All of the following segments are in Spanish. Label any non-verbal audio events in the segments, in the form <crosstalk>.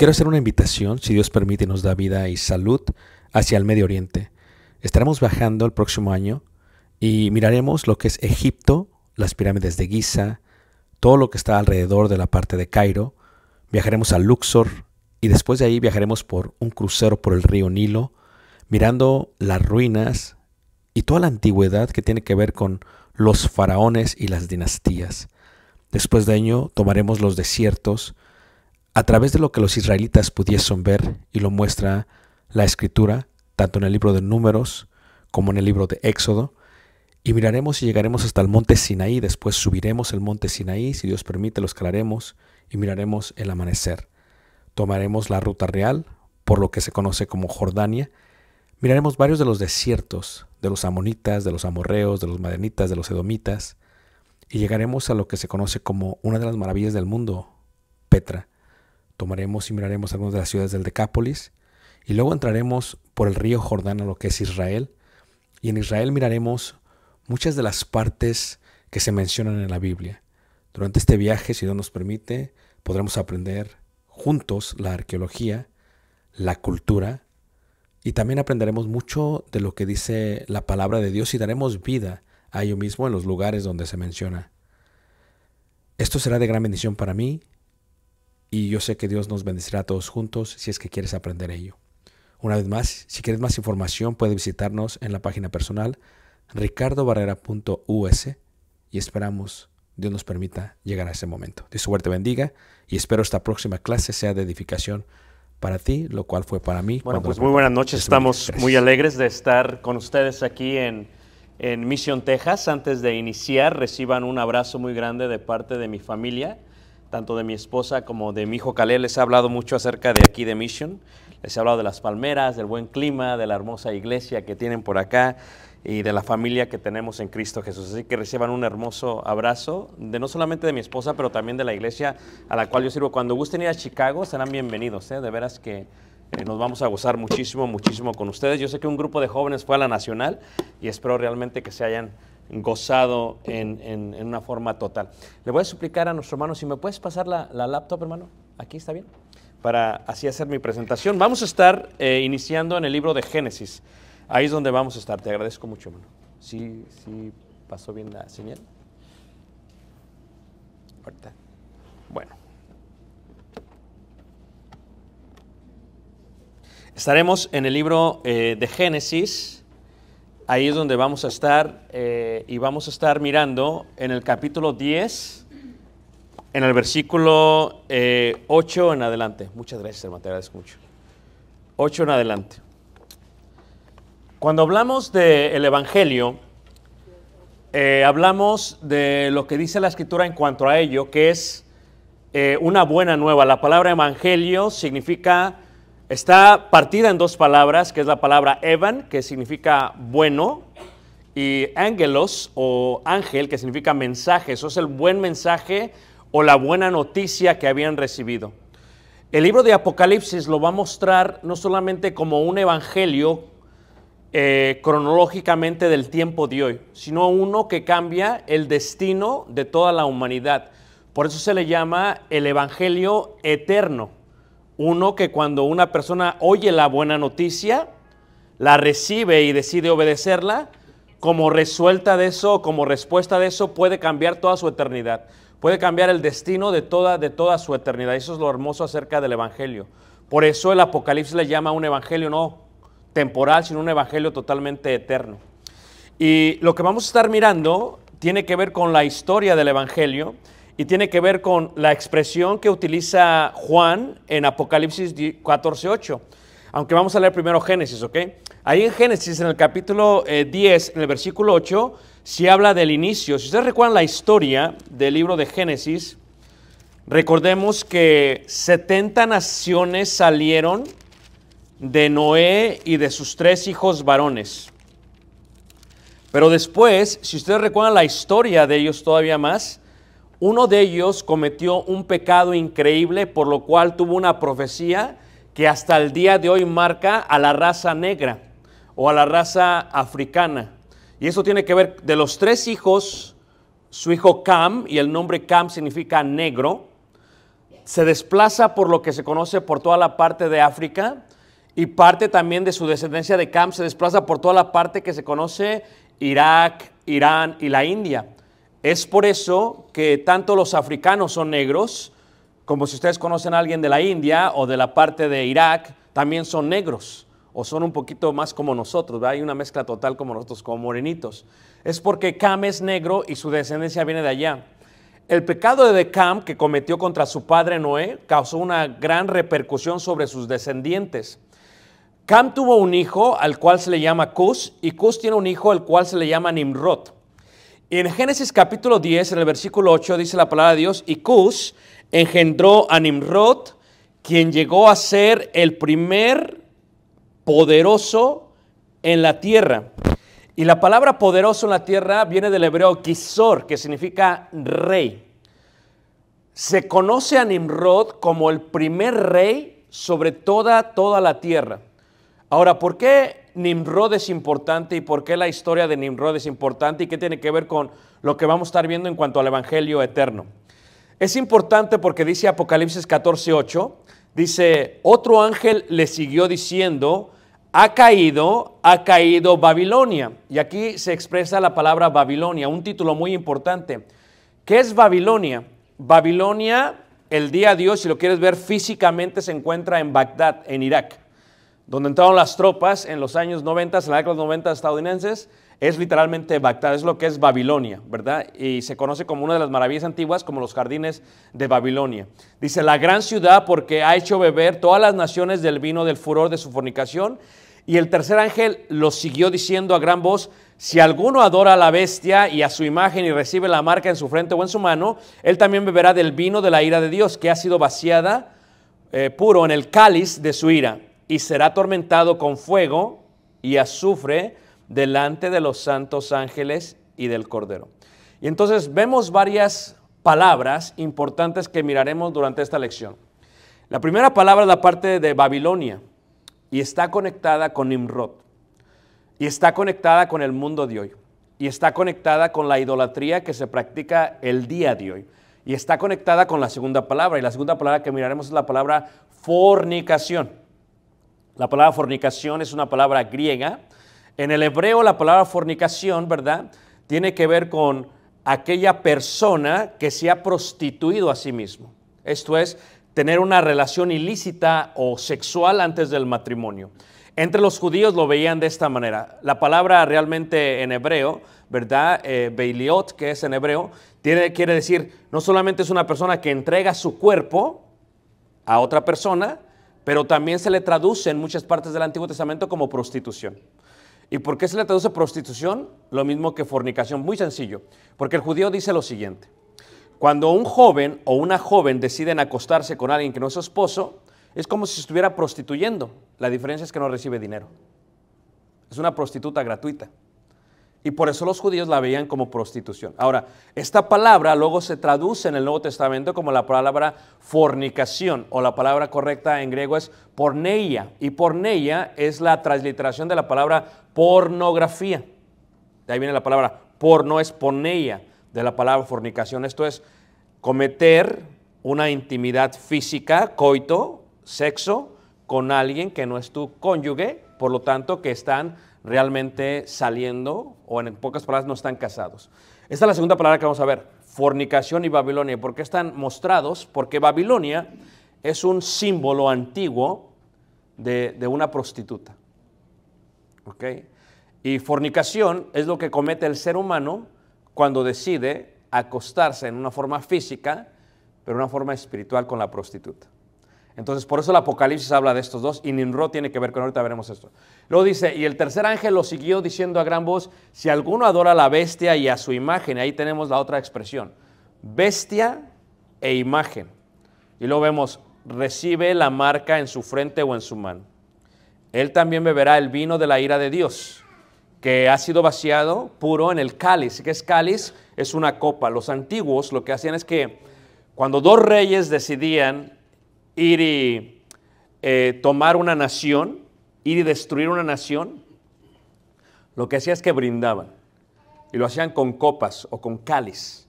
quiero hacer una invitación, si Dios permite y nos da vida y salud, hacia el Medio Oriente. Estaremos bajando el próximo año y miraremos lo que es Egipto, las pirámides de Giza, todo lo que está alrededor de la parte de Cairo. Viajaremos a Luxor y después de ahí viajaremos por un crucero por el río Nilo, mirando las ruinas y toda la antigüedad que tiene que ver con los faraones y las dinastías. Después de ello tomaremos los desiertos, a través de lo que los israelitas pudiesen ver, y lo muestra la escritura, tanto en el libro de números como en el libro de Éxodo, y miraremos y llegaremos hasta el monte Sinaí, después subiremos el monte Sinaí, si Dios permite, lo escalaremos y miraremos el amanecer. Tomaremos la ruta real, por lo que se conoce como Jordania, miraremos varios de los desiertos, de los amonitas, de los amorreos, de los madenitas, de los edomitas, y llegaremos a lo que se conoce como una de las maravillas del mundo, Petra, tomaremos y miraremos algunas de las ciudades del Decápolis, y luego entraremos por el río Jordán a lo que es Israel, y en Israel miraremos muchas de las partes que se mencionan en la Biblia. Durante este viaje, si Dios nos permite, podremos aprender juntos la arqueología, la cultura, y también aprenderemos mucho de lo que dice la palabra de Dios y daremos vida a ello mismo en los lugares donde se menciona. Esto será de gran bendición para mí y yo sé que Dios nos bendecirá a todos juntos si es que quieres aprender ello. Una vez más, si quieres más información, puedes visitarnos en la página personal ricardobarrera.us y esperamos Dios nos permita llegar a ese momento. Dios suerte bendiga y espero esta próxima clase sea de edificación para ti, lo cual fue para mí. Bueno, pues muy buenas noches. Estamos muy alegres de estar con ustedes aquí en, en Mission, Texas. Antes de iniciar, reciban un abrazo muy grande de parte de mi familia tanto de mi esposa como de mi hijo Calé, les he hablado mucho acerca de aquí de Mission. Les he hablado de las palmeras, del buen clima, de la hermosa iglesia que tienen por acá y de la familia que tenemos en Cristo Jesús. Así que reciban un hermoso abrazo, de no solamente de mi esposa, pero también de la iglesia a la cual yo sirvo. Cuando gusten ir a Chicago, serán bienvenidos. ¿eh? De veras que eh, nos vamos a gozar muchísimo, muchísimo con ustedes. Yo sé que un grupo de jóvenes fue a la Nacional y espero realmente que se hayan gozado en, en, una forma total. Le voy a suplicar a nuestro hermano, si me puedes pasar la, laptop, hermano, aquí está bien, para así hacer mi presentación. Vamos a estar eh, iniciando en el libro de Génesis. Ahí es donde vamos a estar. Te agradezco mucho, hermano. Sí, sí, pasó bien la señal. Ahorita. Bueno. Estaremos en el libro eh, de Génesis Ahí es donde vamos a estar eh, y vamos a estar mirando en el capítulo 10, en el versículo 8 eh, en adelante. Muchas gracias, hermano, te agradezco mucho. 8 en adelante. Cuando hablamos del Evangelio, eh, hablamos de lo que dice la Escritura en cuanto a ello, que es una buena nueva. La palabra Evangelio significa Está partida en dos palabras, que es la palabra Evan, que significa bueno, y angelos, o ángel, que significa mensaje. Eso es el buen mensaje o la buena noticia que habían recibido. El libro de Apocalipsis lo va a mostrar no solamente como un evangelio eh, cronológicamente del tiempo de hoy, sino uno que cambia el destino de toda la humanidad. Por eso se le llama el Evangelio eterno. Uno, que cuando una persona oye la buena noticia, la recibe y decide obedecerla, como resuelta de eso, como respuesta de eso, puede cambiar toda su eternidad. Puede cambiar el destino de toda, de toda su eternidad. Eso es lo hermoso acerca del Evangelio. Por eso el Apocalipsis le llama un Evangelio no temporal, sino un Evangelio totalmente eterno. Y lo que vamos a estar mirando tiene que ver con la historia del Evangelio y tiene que ver con la expresión que utiliza Juan en Apocalipsis 8. Aunque vamos a leer primero Génesis, ¿ok? Ahí en Génesis, en el capítulo 10, eh, en el versículo 8, se habla del inicio. Si ustedes recuerdan la historia del libro de Génesis, recordemos que 70 naciones salieron de Noé y de sus tres hijos varones. Pero después, si ustedes recuerdan la historia de ellos todavía más, uno de ellos cometió un pecado increíble, por lo cual tuvo una profecía que hasta el día de hoy marca a la raza negra o a la raza africana. Y eso tiene que ver de los tres hijos, su hijo Cam, y el nombre Cam significa negro, se desplaza por lo que se conoce por toda la parte de África y parte también de su descendencia de Cam se desplaza por toda la parte que se conoce Irak, Irán y la India. Es por eso que tanto los africanos son negros, como si ustedes conocen a alguien de la India o de la parte de Irak, también son negros o son un poquito más como nosotros, hay una mezcla total como nosotros, como morenitos. Es porque Cam es negro y su descendencia viene de allá. El pecado de Cam que cometió contra su padre Noé causó una gran repercusión sobre sus descendientes. Cam tuvo un hijo al cual se le llama Cus y Cus tiene un hijo al cual se le llama Nimrod. Y en Génesis capítulo 10, en el versículo 8, dice la palabra de Dios, y Cus engendró a Nimrod, quien llegó a ser el primer poderoso en la tierra. Y la palabra poderoso en la tierra viene del hebreo kisor, que significa rey. Se conoce a Nimrod como el primer rey sobre toda, toda la tierra. Ahora, ¿por qué Nimrod es importante y por qué la historia de Nimrod es importante y qué tiene que ver con lo que vamos a estar viendo en cuanto al Evangelio eterno. Es importante porque dice Apocalipsis 14:8, dice, otro ángel le siguió diciendo, ha caído, ha caído Babilonia. Y aquí se expresa la palabra Babilonia, un título muy importante. ¿Qué es Babilonia? Babilonia, el día de Dios, si lo quieres ver físicamente, se encuentra en Bagdad, en Irak donde entraron las tropas en los años 90, en la década de los 90 estadounidenses, es literalmente Bagdad, es lo que es Babilonia, ¿verdad? Y se conoce como una de las maravillas antiguas, como los jardines de Babilonia. Dice, la gran ciudad porque ha hecho beber todas las naciones del vino del furor de su fornicación. Y el tercer ángel lo siguió diciendo a gran voz, si alguno adora a la bestia y a su imagen y recibe la marca en su frente o en su mano, él también beberá del vino de la ira de Dios, que ha sido vaciada eh, puro en el cáliz de su ira y será atormentado con fuego y azufre delante de los santos ángeles y del Cordero. Y entonces vemos varias palabras importantes que miraremos durante esta lección. La primera palabra es la parte de Babilonia y está conectada con Nimrod y está conectada con el mundo de hoy y está conectada con la idolatría que se practica el día de hoy y está conectada con la segunda palabra y la segunda palabra que miraremos es la palabra fornicación. La palabra fornicación es una palabra griega. En el hebreo la palabra fornicación, ¿verdad? Tiene que ver con aquella persona que se ha prostituido a sí mismo. Esto es tener una relación ilícita o sexual antes del matrimonio. Entre los judíos lo veían de esta manera. La palabra realmente en hebreo, ¿verdad? Eh, beiliot, que es en hebreo, quiere decir no solamente es una persona que entrega su cuerpo a otra persona, pero también se le traduce en muchas partes del Antiguo Testamento como prostitución. ¿Y por qué se le traduce prostitución? Lo mismo que fornicación, muy sencillo, porque el judío dice lo siguiente, cuando un joven o una joven deciden acostarse con alguien que no es su esposo, es como si estuviera prostituyendo, la diferencia es que no recibe dinero, es una prostituta gratuita. Y por eso los judíos la veían como prostitución. Ahora, esta palabra luego se traduce en el Nuevo Testamento como la palabra fornicación, o la palabra correcta en griego es porneia. Y porneia es la transliteración de la palabra pornografía. De ahí viene la palabra porno, es porneia, de la palabra fornicación. Esto es cometer una intimidad física, coito, sexo, con alguien que no es tu cónyuge, por lo tanto que están realmente saliendo, o en pocas palabras, no están casados. Esta es la segunda palabra que vamos a ver, fornicación y Babilonia. ¿Por qué están mostrados? Porque Babilonia es un símbolo antiguo de, una prostituta. ¿Ok? Y fornicación es lo que comete el ser humano cuando decide acostarse en una forma física, pero una forma espiritual con la prostituta. Entonces, por eso el Apocalipsis habla de estos dos y Nimrod tiene que ver con ahorita veremos esto. Luego dice, y el tercer ángel lo siguió diciendo a gran voz, si alguno adora a la bestia y a su imagen, ahí tenemos la otra expresión, bestia e imagen. Y luego vemos, recibe la marca en su frente o en su mano. Él también beberá el vino de la ira de Dios, que ha sido vaciado puro en el cáliz. ¿Qué es cáliz? Es una copa. Los antiguos lo que hacían es que cuando dos reyes decidían ir y eh, tomar una nación, ir y destruir una nación, lo que hacía es que brindaban. Y lo hacían con copas o con cáliz.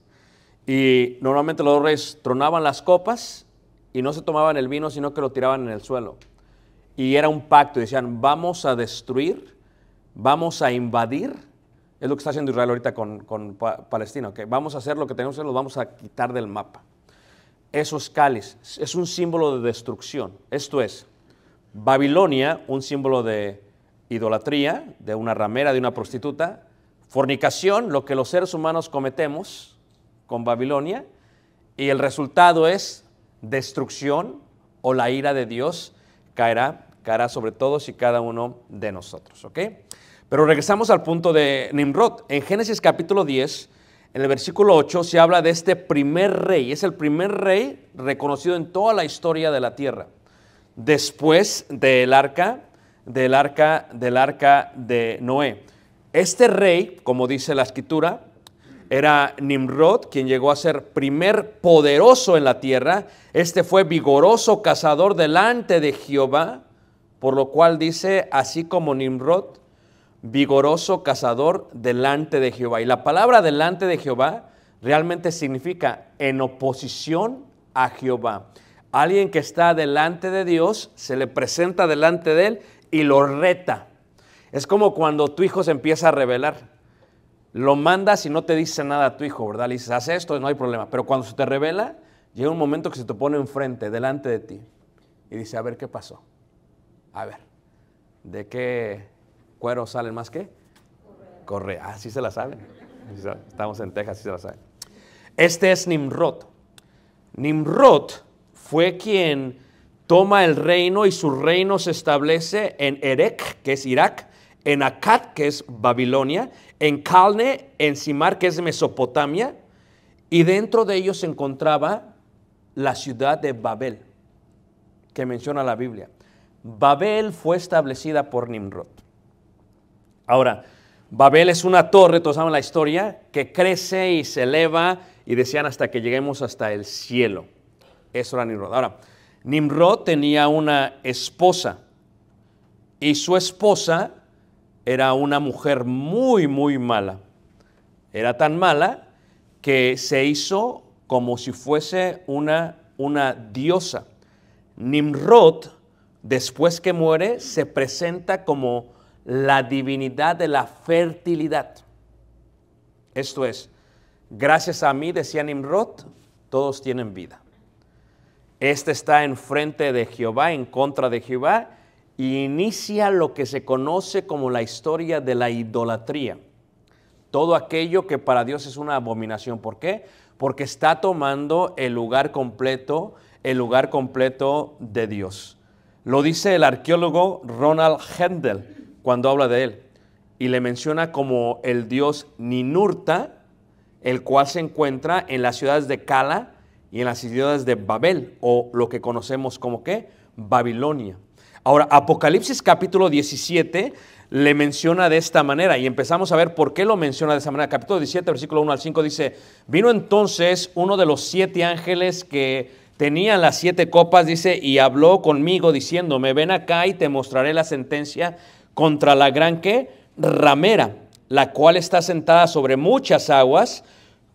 Y normalmente los reyes tronaban las copas y no se tomaban el vino, sino que lo tiraban en el suelo. Y era un pacto. decían, vamos a destruir, vamos a invadir. Es lo que está haciendo Israel ahorita con, Palestina. que Vamos a hacer lo que tenemos que hacer, lo vamos a quitar del mapa esos cáliz. Es un símbolo de destrucción. Esto es, Babilonia, un símbolo de idolatría, de una ramera, de una prostituta, fornicación, lo que los seres humanos cometemos con Babilonia, y el resultado es destrucción o la ira de Dios caerá, caerá sobre todos y cada uno de nosotros. Pero regresamos al punto de Nimrod. En Génesis capítulo 10, en el versículo 8 se habla de este primer rey. Es el primer rey reconocido en toda la historia de la tierra. Después del arca, del arca, del arca de Noé. Este rey, como dice la escritura, era Nimrod, quien llegó a ser primer poderoso en la tierra. Este fue vigoroso cazador delante de Jehová, por lo cual dice, así como Nimrod, vigoroso cazador delante de Jehová. Y la palabra delante de Jehová realmente significa en oposición a Jehová. Alguien que está delante de Dios se le presenta delante de él y lo reta. Es como cuando tu hijo se empieza a rebelar. Lo mandas y no te dice nada a tu hijo, ¿verdad? Le dices, haz esto, no hay problema. Pero cuando se te revela, llega un momento que se te pone enfrente, delante de ti, y dice, a ver qué pasó. A ver, ¿de qué cuero, salen más que correa. Así ah, se la saben. Estamos en Texas, así se la saben. Este es Nimrod. Nimrod fue quien toma el reino y su reino se establece en Erek, que es Irak, en Akkad, que es Babilonia, en Calne, en Simar, que es Mesopotamia, y dentro de ellos se encontraba la ciudad de Babel, que menciona la Biblia. Babel fue establecida por Nimrod. Ahora, Babel es una torre, todos saben la historia, que crece y se eleva y decían hasta que lleguemos hasta el cielo. Eso era Nimrod. Ahora, Nimrod tenía una esposa y su esposa era una mujer muy, muy mala. Era tan mala que se hizo como si fuese una, una diosa. Nimrod, después que muere, se presenta como la divinidad de la fertilidad. Esto es, gracias a mí, decía Nimrod, todos tienen vida. Este está enfrente de Jehová, en contra de Jehová, y inicia lo que se conoce como la historia de la idolatría. Todo aquello que para Dios es una abominación. ¿Por qué? Porque está tomando el lugar completo, el lugar completo de Dios. Lo dice el arqueólogo Ronald Hendel cuando habla de él y le menciona como el dios Ninurta, el cual se encuentra en las ciudades de Cala y en las ciudades de Babel, o lo que conocemos como qué, Babilonia. Ahora, Apocalipsis capítulo 17 le menciona de esta manera y empezamos a ver por qué lo menciona de esa manera. Capítulo 17, versículo 1 al 5 dice, vino entonces uno de los siete ángeles que tenía las siete copas, dice, y habló conmigo diciéndome, ven acá y te mostraré la sentencia contra la gran que ramera, la cual está sentada sobre muchas aguas,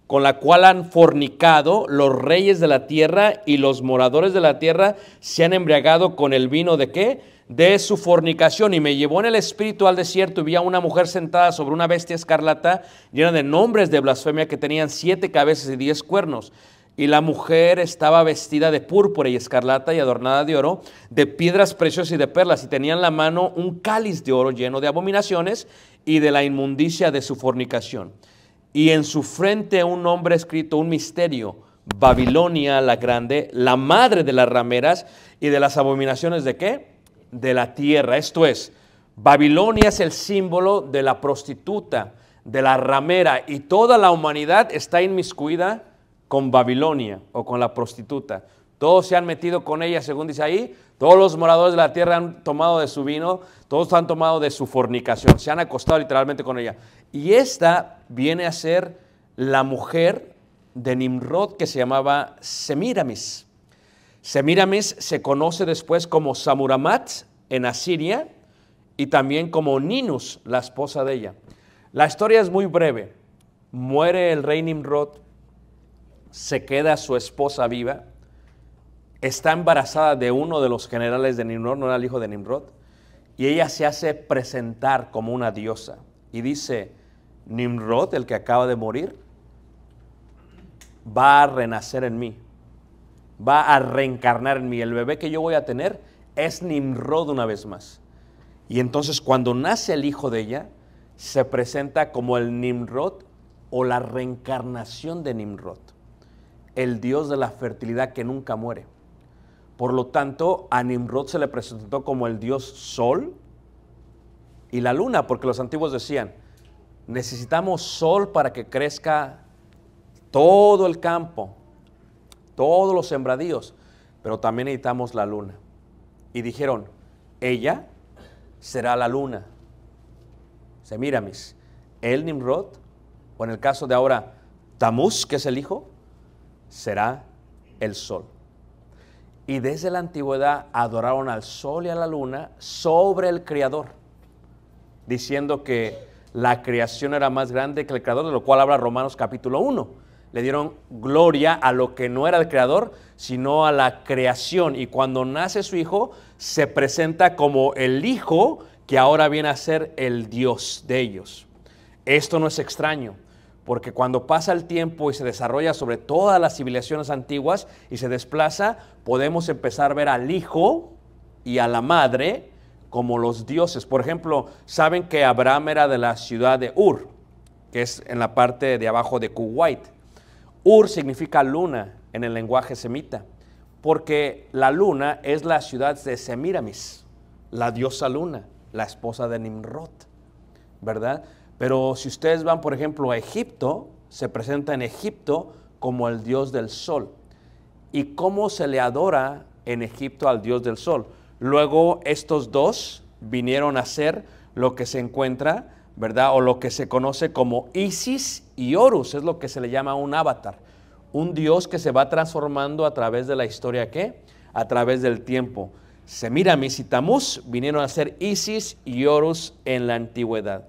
con la cual han fornicado los reyes de la tierra y los moradores de la tierra se han embriagado con el vino de qué? De su fornicación. Y me llevó en el espíritu al desierto y vi a una mujer sentada sobre una bestia escarlata llena de nombres de blasfemia que tenían siete cabezas y diez cuernos y la mujer estaba vestida de púrpura y escarlata y adornada de oro, de piedras preciosas y de perlas, y tenía en la mano un cáliz de oro lleno de abominaciones y de la inmundicia de su fornicación. Y en su frente un nombre escrito, un misterio, Babilonia la grande, la madre de las rameras y de las abominaciones de qué? De la tierra. Esto es, Babilonia es el símbolo de la prostituta, de la ramera, y toda la humanidad está inmiscuida con Babilonia o con la prostituta. Todos se han metido con ella, según dice ahí. Todos los moradores de la tierra han tomado de su vino, todos han tomado de su fornicación, se han acostado literalmente con ella. Y esta viene a ser la mujer de Nimrod que se llamaba Semiramis. Semiramis se conoce después como Samuramat en Asiria y también como Ninus, la esposa de ella. La historia es muy breve. Muere el rey Nimrod, se queda su esposa viva, está embarazada de uno de los generales de Nimrod, no era el hijo de Nimrod, y ella se hace presentar como una diosa y dice, Nimrod, el que acaba de morir, va a renacer en mí, va a reencarnar en mí. El bebé que yo voy a tener es Nimrod una vez más. Y entonces cuando nace el hijo de ella, se presenta como el Nimrod o la reencarnación de Nimrod el dios de la fertilidad que nunca muere. Por lo tanto, a Nimrod se le presentó como el dios sol y la luna, porque los antiguos decían, necesitamos sol para que crezca todo el campo, todos los sembradíos, pero también necesitamos la luna. Y dijeron, ella será la luna. Se mira, mis, el Nimrod, o en el caso de ahora, Tamuz, que es el hijo, será el sol. Y desde la antigüedad adoraron al sol y a la luna sobre el Creador, diciendo que la creación era más grande que el Creador, de lo cual habla Romanos capítulo 1. Le dieron gloria a lo que no era el Creador, sino a la creación. Y cuando nace su Hijo, se presenta como el Hijo que ahora viene a ser el Dios de ellos. Esto no es extraño porque cuando pasa el tiempo y se desarrolla sobre todas las civilizaciones antiguas y se desplaza, podemos empezar a ver al hijo y a la madre como los dioses. Por ejemplo, saben que Abraham era de la ciudad de Ur, que es en la parte de abajo de Kuwait. Ur significa luna en el lenguaje semita, porque la luna es la ciudad de Semiramis, la diosa luna, la esposa de Nimrod, ¿verdad? Pero si ustedes van, por ejemplo, a Egipto, se presenta en Egipto como el dios del sol. ¿Y cómo se le adora en Egipto al dios del sol? Luego estos dos vinieron a ser lo que se encuentra, ¿verdad? O lo que se conoce como Isis y Horus, es lo que se le llama un avatar. Un dios que se va transformando a través de la historia ¿qué? a través del tiempo. Semiramis y Tamuz vinieron a ser Isis y Horus en la antigüedad.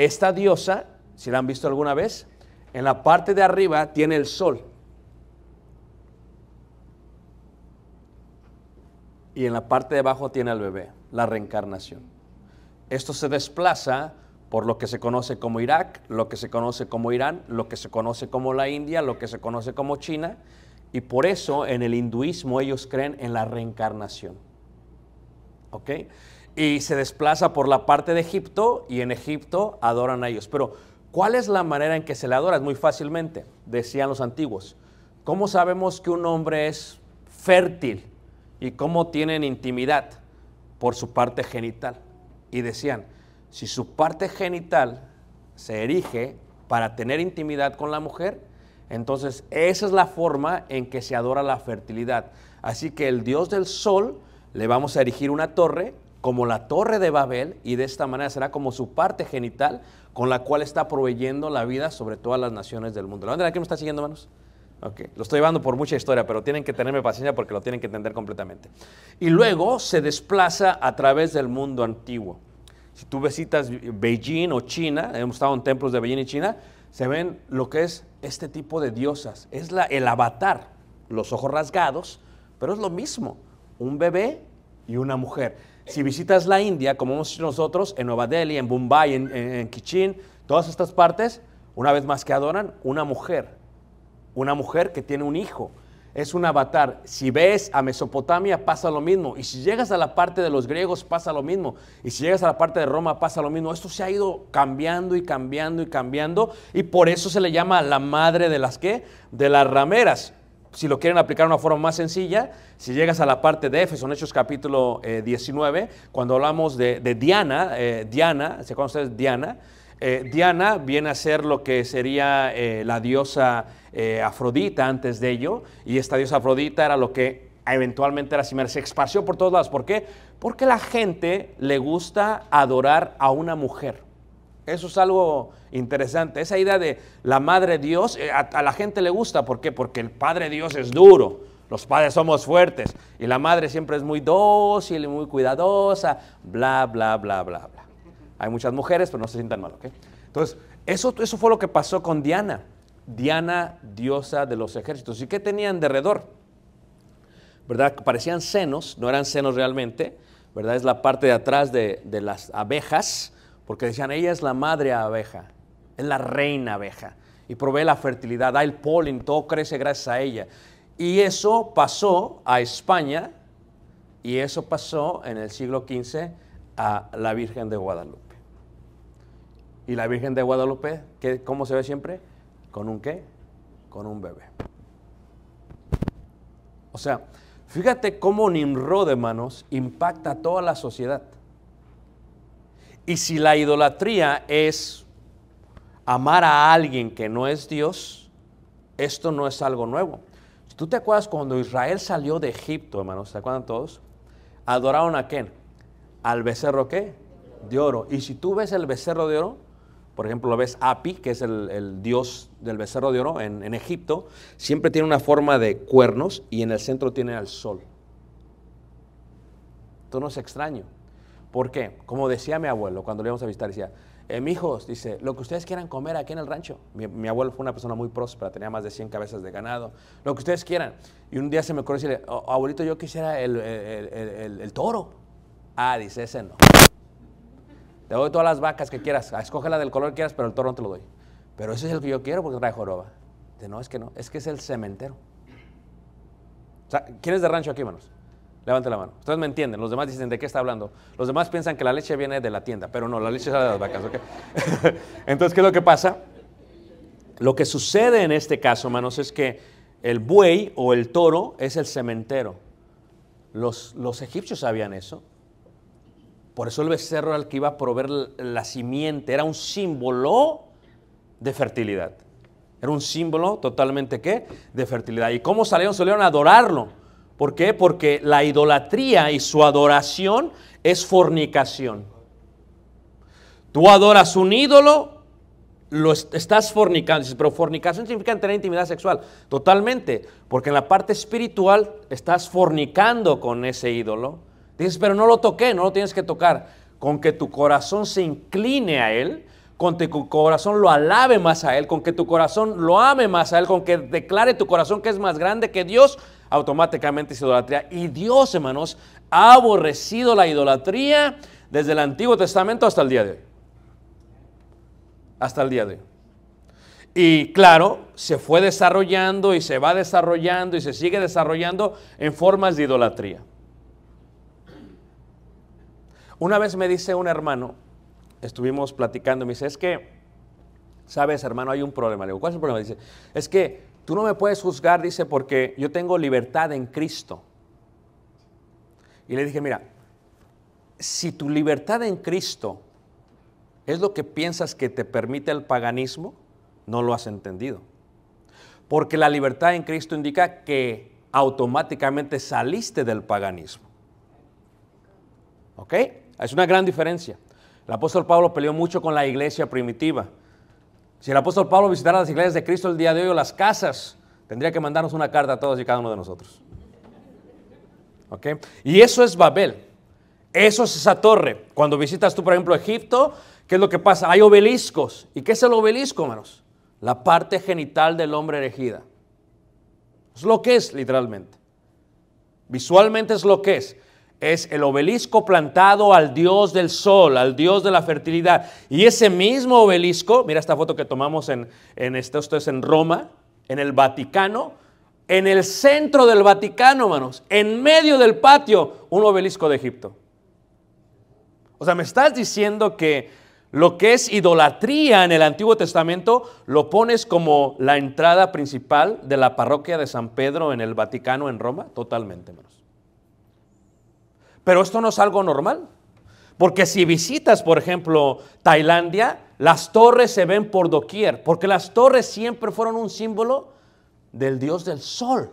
Esta diosa, si la han visto alguna vez, en la parte de arriba tiene el sol. Y en la parte de abajo tiene al bebé, la reencarnación. Esto se desplaza por lo que se conoce como Irak, lo que se conoce como Irán, lo que se conoce como la India, lo que se conoce como China. Y por eso en el hinduismo ellos creen en la reencarnación. ¿Ok? y se desplaza por la parte de Egipto y en Egipto adoran a ellos. Pero, ¿cuál es la manera en que se le adora? Es muy fácilmente, decían los antiguos. ¿Cómo sabemos que un hombre es fértil y cómo tienen intimidad? Por su parte genital. Y decían, si su parte genital se erige para tener intimidad con la mujer, entonces esa es la forma en que se adora la fertilidad. Así que el dios del sol le vamos a erigir una torre como la torre de Babel y de esta manera será como su parte genital con la cual está proveyendo la vida sobre todas las naciones del mundo. ¿La de me está siguiendo, hermanos? Okay. Lo estoy llevando por mucha historia, pero tienen que tenerme paciencia porque lo tienen que entender completamente. Y luego se desplaza a través del mundo antiguo. Si tú visitas Beijing o China, hemos estado en templos de Beijing y China, se ven lo que es este tipo de diosas. Es la, el avatar, los ojos rasgados, pero es lo mismo, un bebé y una mujer. Si visitas la India, como hemos hecho nosotros, en Nueva Delhi, en Bombay, en, en, Kichin, todas estas partes, una vez más que adoran, una mujer. Una mujer que tiene un hijo. Es un avatar. Si ves a Mesopotamia, pasa lo mismo. Y si llegas a la parte de los griegos, pasa lo mismo. Y si llegas a la parte de Roma, pasa lo mismo. Esto se ha ido cambiando y cambiando y cambiando. Y por eso se le llama la madre de las qué? De las rameras si lo quieren aplicar de una forma más sencilla, si llegas a la parte de Éfeso, en Hechos capítulo 19, eh, cuando hablamos de, Diana, eh, Diana, ¿se conocen Diana? Eh, Diana viene a ser lo que sería la diosa Afrodita antes de ello, y esta diosa Afrodita era lo que eventualmente era Simera, se esparció por todos lados. ¿Por qué? Porque la gente le gusta adorar a una mujer. Eso es algo interesante. Esa idea de la madre Dios, eh, a, la gente le gusta. ¿Por qué? Porque el padre Dios es duro. Los padres somos fuertes. Y la madre siempre es muy dócil y muy cuidadosa. Bla, bla, bla, bla, bla. Hay muchas mujeres, pero no se sientan mal, ¿ok? Entonces, eso, eso fue lo que pasó con Diana. Diana, diosa de los ejércitos. ¿Y qué tenían de ¿Verdad? Parecían senos, no eran senos realmente. ¿Verdad? Es la parte de atrás de, de las abejas porque decían, ella es la madre abeja, es la reina abeja, y provee la fertilidad, da el polen, todo crece gracias a ella. Y eso pasó a España, y eso pasó en el siglo XV a la Virgen de Guadalupe. Y la Virgen de Guadalupe, ¿cómo se ve siempre? ¿Con un qué? Con un bebé. O sea, fíjate cómo Nimrod, hermanos, impacta a toda la sociedad. Y si la idolatría es amar a alguien que no es Dios, esto no es algo nuevo. Si tú te acuerdas cuando Israel salió de Egipto, hermanos, ¿se acuerdan todos? Adoraron a quién? Al becerro qué? De oro. Y si tú ves el becerro de oro, por ejemplo, lo ves Api, que es el, dios del becerro de oro en, en, Egipto, siempre tiene una forma de cuernos y en el centro tiene al sol. Esto no es extraño. ¿Por qué? Como decía mi abuelo cuando lo íbamos a visitar, decía, eh, mi hijos, dice, lo que ustedes quieran comer aquí en el rancho. Mi, abuelo fue una persona muy próspera, tenía más de 100 cabezas de ganado, lo que ustedes quieran. Y un día se me ocurrió decirle, abuelito, yo quisiera el, toro. Ah, dice, ese no. Te doy todas las vacas que quieras, ah, escógela del color que quieras, pero el toro no te lo doy. Pero ese es el que yo quiero porque trae joroba. Dice, no, es que no, es que es el cementero. O sea, ¿quién es de rancho aquí, manos? Levante la mano. Ustedes me entienden. Los demás dicen, ¿de qué está hablando? Los demás piensan que la leche viene de la tienda, pero no, la leche sale de las vacas. <laughs> Entonces, ¿qué es lo que pasa? Lo que sucede en este caso, hermanos, es que el buey o el toro es el cementero. Los, egipcios sabían eso. Por eso el becerro al que iba a proveer la simiente era un símbolo de fertilidad. Era un símbolo totalmente qué? De fertilidad. ¿Y cómo salieron? solían adorarlo. ¿Por qué? Porque la idolatría y su adoración es fornicación. Tú adoras un ídolo, lo estás fornicando. Pero fornicación significa tener intimidad sexual. Totalmente. Porque en la parte espiritual estás fornicando con ese ídolo. Dices, pero no lo toqué, no lo tienes que tocar. Con que tu corazón se incline a él, con que tu corazón lo alabe más a él, con que tu corazón lo ame más a él, con que declare tu corazón que es más grande que Dios, automáticamente es idolatría. Y Dios, hermanos, ha aborrecido la idolatría desde el Antiguo Testamento hasta el día de hoy. Hasta el día de hoy. Y claro, se fue desarrollando y se va desarrollando y se sigue desarrollando en formas de idolatría. Una vez me dice un hermano, estuvimos platicando, me dice, es que, sabes hermano, hay un problema. Le digo, ¿cuál es el problema? Dice, es que Tú no me puedes juzgar, dice, porque yo tengo libertad en Cristo. Y le dije, mira, si tu libertad en Cristo es lo que piensas que te permite el paganismo, no lo has entendido. Porque la libertad en Cristo indica que automáticamente saliste del paganismo. ¿Ok? Es una gran diferencia. El apóstol Pablo peleó mucho con la iglesia primitiva. Si el apóstol Pablo visitara las iglesias de Cristo el día de hoy o las casas, tendría que mandarnos una carta a todos y cada uno de nosotros. ¿Ok? Y eso es Babel. Eso es esa torre. Cuando visitas tú, por ejemplo, Egipto, ¿qué es lo que pasa? Hay obeliscos. ¿Y qué es el obelisco, hermanos? La parte genital del hombre erigida. Es lo que es, literalmente. Visualmente es lo que es es el obelisco plantado al dios del sol, al dios de la fertilidad. Y ese mismo obelisco, mira esta foto que tomamos en, en Roma, en el Vaticano, en el centro del Vaticano, manos, en medio del patio, un obelisco de Egipto. O sea, me estás diciendo que lo que es idolatría en el Antiguo Testamento lo pones como la entrada principal de la parroquia de San Pedro en el Vaticano en Roma, totalmente, manos. Pero esto no es algo normal. Porque si visitas, por ejemplo, Tailandia, las torres se ven por doquier, porque las torres siempre fueron un símbolo del dios del sol.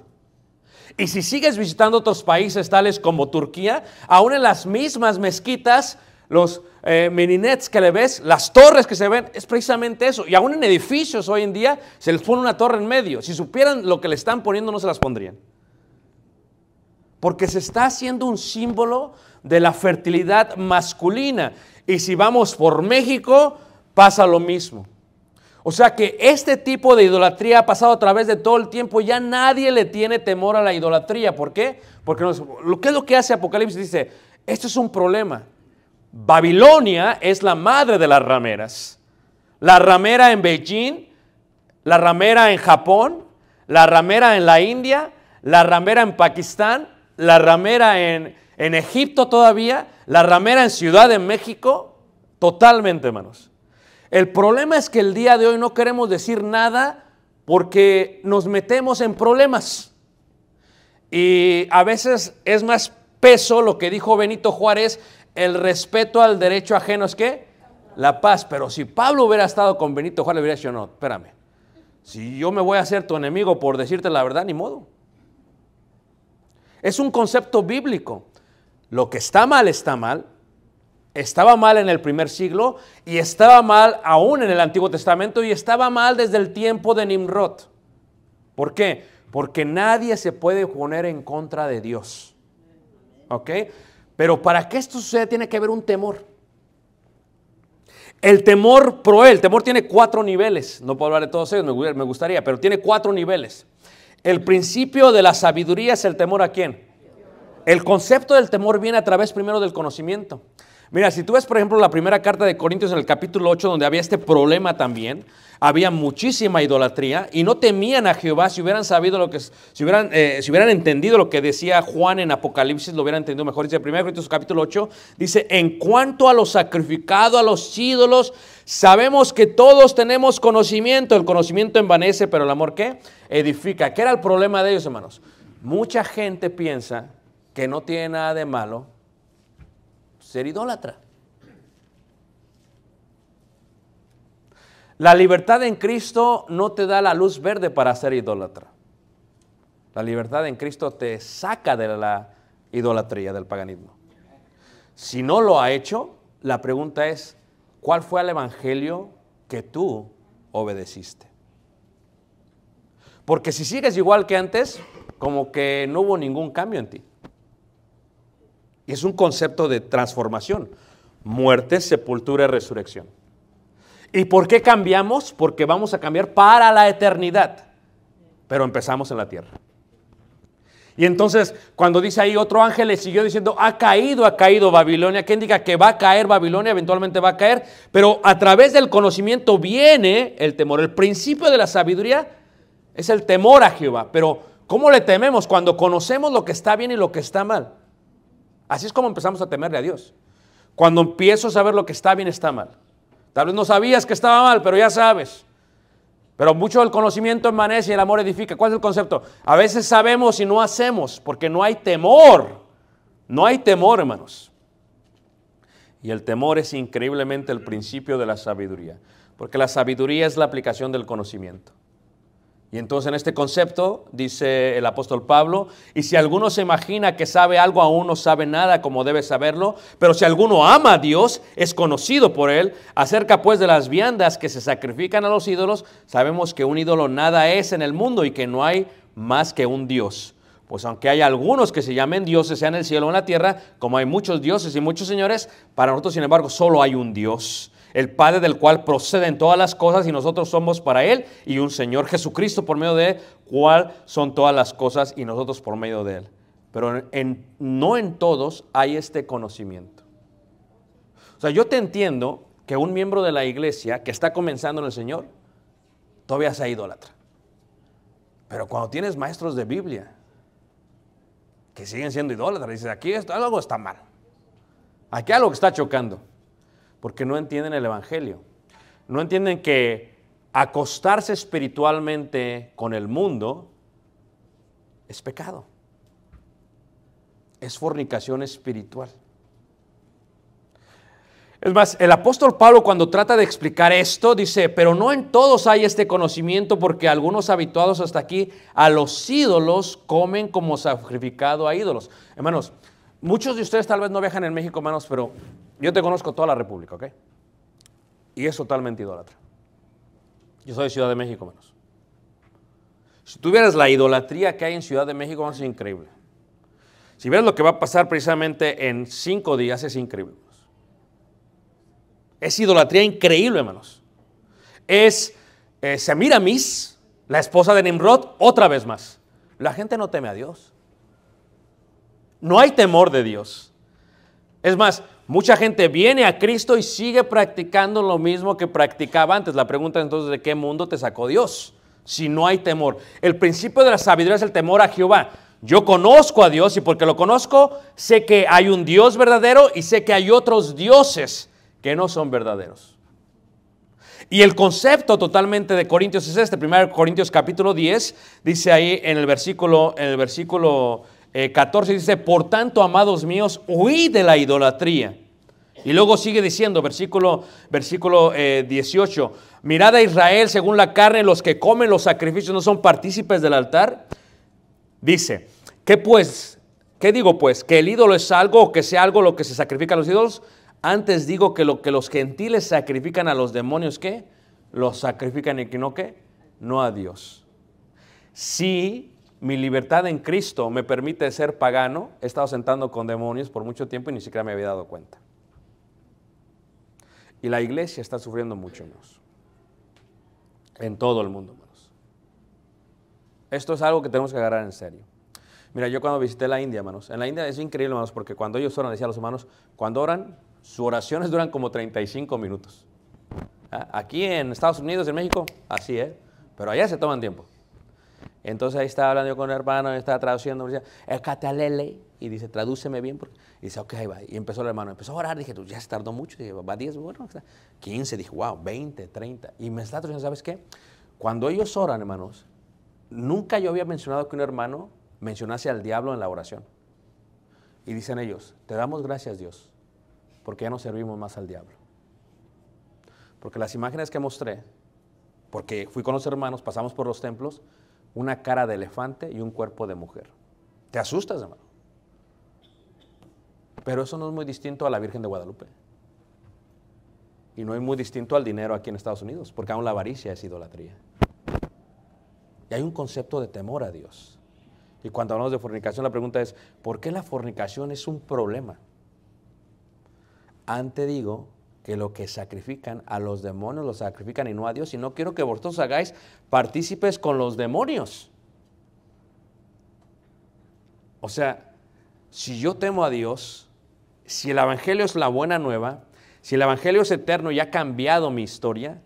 Y si sigues visitando otros países tales como Turquía, aún en las mismas mezquitas, los eh, mininets que le ves, las torres que se ven, es precisamente eso. Y aún en edificios hoy en día se les pone una torre en medio. Si supieran lo que le están poniendo, no se las pondrían porque se está haciendo un símbolo de la fertilidad masculina. Y si vamos por México, pasa lo mismo. O sea que este tipo de idolatría ha pasado a través de todo el tiempo, ya nadie le tiene temor a la idolatría. ¿Por qué? Porque lo que es lo que hace Apocalipsis dice, esto es un problema. Babilonia es la madre de las rameras. La ramera en Beijing, la ramera en Japón, la ramera en la India, la ramera en Pakistán, la ramera en, en Egipto todavía, la ramera en Ciudad de México, totalmente, hermanos. El problema es que el día de hoy no queremos decir nada porque nos metemos en problemas. Y a veces es más peso lo que dijo Benito Juárez, el respeto al derecho ajeno es que la paz. Pero si Pablo hubiera estado con Benito Juárez, le hubiera dicho, no, espérame, si yo me voy a hacer tu enemigo por decirte la verdad, ni modo. Es un concepto bíblico. Lo que está mal está mal. Estaba mal en el primer siglo y estaba mal aún en el Antiguo Testamento y estaba mal desde el tiempo de Nimrod. ¿Por qué? Porque nadie se puede poner en contra de Dios. ¿Ok? Pero para que esto suceda tiene que haber un temor. El temor él, el temor tiene cuatro niveles. No puedo hablar de todos ellos, me gustaría, pero tiene cuatro niveles. El principio de la sabiduría es el temor a quién. El concepto del temor viene a través primero del conocimiento. Mira, si tú ves, por ejemplo, la primera carta de Corintios en el capítulo 8, donde había este problema también, había muchísima idolatría y no temían a Jehová si hubieran sabido lo que, si hubieran, eh, si hubieran entendido lo que decía Juan en Apocalipsis, lo hubieran entendido mejor. Dice 1 Corintios capítulo 8, dice, en cuanto a lo sacrificado a los ídolos, Sabemos que todos tenemos conocimiento, el conocimiento envanece, pero el amor qué? Edifica. ¿Qué era el problema de ellos, hermanos? Mucha gente piensa que no tiene nada de malo ser idólatra. La libertad en Cristo no te da la luz verde para ser idólatra. La libertad en Cristo te saca de la idolatría, del paganismo. Si no lo ha hecho, la pregunta es, ¿Cuál fue el evangelio que tú obedeciste? Porque si sigues igual que antes, como que no hubo ningún cambio en ti. Y es un concepto de transformación. Muerte, sepultura y resurrección. ¿Y por qué cambiamos? Porque vamos a cambiar para la eternidad. Pero empezamos en la tierra. Y entonces, cuando dice ahí otro ángel, le siguió diciendo, ha caído, ha caído Babilonia. ¿Quién diga que va a caer Babilonia? Eventualmente va a caer. Pero a través del conocimiento viene el temor. El principio de la sabiduría es el temor a Jehová. Pero, ¿cómo le tememos? Cuando conocemos lo que está bien y lo que está mal. Así es como empezamos a temerle a Dios. Cuando empiezo a saber lo que está bien, está mal. Tal vez no sabías que estaba mal, pero ya sabes. Pero mucho del conocimiento envanece y el amor edifica. ¿Cuál es el concepto? A veces sabemos y no hacemos porque no hay temor. No hay temor, hermanos. Y el temor es increíblemente el principio de la sabiduría, porque la sabiduría es la aplicación del conocimiento. Y entonces en este concepto dice el apóstol Pablo, y si alguno se imagina que sabe algo, aún no sabe nada como debe saberlo, pero si alguno ama a Dios, es conocido por él. Acerca pues de las viandas que se sacrifican a los ídolos, sabemos que un ídolo nada es en el mundo y que no hay más que un Dios. Pues aunque hay algunos que se llamen dioses, sea en el cielo o en la tierra, como hay muchos dioses y muchos señores, para nosotros sin embargo solo hay un Dios el Padre del cual proceden todas las cosas y nosotros somos para Él, y un Señor Jesucristo por medio de Él, cual son todas las cosas y nosotros por medio de Él. Pero en, no en todos hay este conocimiento. O sea, yo te entiendo que un miembro de la iglesia que está comenzando en el Señor, todavía sea idólatra. Pero cuando tienes maestros de Biblia que siguen siendo idólatras, dices, aquí esto, algo está mal. Aquí algo está chocando porque no entienden el Evangelio. No entienden que acostarse espiritualmente con el mundo es pecado. Es fornicación espiritual. Es más, el apóstol Pablo cuando trata de explicar esto dice, pero no en todos hay este conocimiento porque algunos habituados hasta aquí a los ídolos comen como sacrificado a ídolos. Hermanos, muchos de ustedes tal vez no viajan en México, hermanos, pero yo te conozco toda la República, ¿ok? Y es totalmente idólatra. Yo soy de Ciudad de México menos. Si tuvieras la idolatría que hay en Ciudad de México, es increíble. Si ves lo que va a pasar precisamente en cinco días, es increíble. Es idolatría increíble, hermanos. Es eh, Semiramis, la esposa de Nimrod, otra vez más. La gente no teme a Dios. No hay temor de Dios. Es más, Mucha gente viene a Cristo y sigue practicando lo mismo que practicaba antes. La pregunta entonces, ¿de qué mundo te sacó Dios? Si no hay temor. El principio de la sabiduría es el temor a Jehová. Yo conozco a Dios y porque lo conozco, sé que hay un Dios verdadero y sé que hay otros dioses que no son verdaderos. Y el concepto totalmente de Corintios es este. Primero Corintios capítulo 10 dice ahí en el versículo en el versículo 14 eh, dice, por tanto, amados míos, huid de la idolatría. Y luego sigue diciendo, versículo, versículo 18, eh, mirad a Israel según la carne, los que comen los sacrificios no son partícipes del altar. Dice, ¿qué pues? ¿Qué digo pues? ¿Que el ídolo es algo o que sea algo lo que se sacrifica a los ídolos? Antes digo que lo que los gentiles sacrifican a los demonios, ¿qué? Los sacrifican y que no, ¿qué? No a Dios. Si mi libertad en Cristo me permite ser pagano, he estado sentando con demonios por mucho tiempo y ni siquiera me había dado cuenta. Y la iglesia está sufriendo mucho, menos En todo el mundo, hermanos. Esto es algo que tenemos que agarrar en serio. Mira, yo cuando visité la India, hermanos, en la India es increíble, hermanos, porque cuando ellos oran, decía los humanos, cuando oran, sus oraciones duran como 35 minutos. ¿Ah? Aquí en Estados Unidos, en México, así, ¿eh? Pero allá se toman tiempo. Entonces ahí estaba hablando yo con un hermano, estaba traduciendo, me decía, el y dice, tradúceme bien, porque... y dice, ok, va. Y empezó el hermano, empezó a orar, dije, pues ya se tardó mucho, dije, va 10, bueno, 15, dije, wow, 20, 30. Y me está traduciendo, ¿sabes qué? Cuando ellos oran, hermanos, nunca yo había mencionado que un hermano mencionase al diablo en la oración. Y dicen ellos, te damos gracias Dios, porque ya no servimos más al diablo. Porque las imágenes que mostré, porque fui con los hermanos, pasamos por los templos, una cara de elefante y un cuerpo de mujer. Te asustas, hermano. Pero eso no es muy distinto a la Virgen de Guadalupe. Y no es muy distinto al dinero aquí en Estados Unidos, porque aún la avaricia es idolatría. Y hay un concepto de temor a Dios. Y cuando hablamos de fornicación, la pregunta es, ¿por qué la fornicación es un problema? Ante digo que lo que sacrifican a los demonios lo sacrifican y no a Dios. Y no quiero que vosotros hagáis partícipes con los demonios. O sea, si yo temo a Dios, si el Evangelio es la buena nueva, si el Evangelio es eterno y ha cambiado mi historia,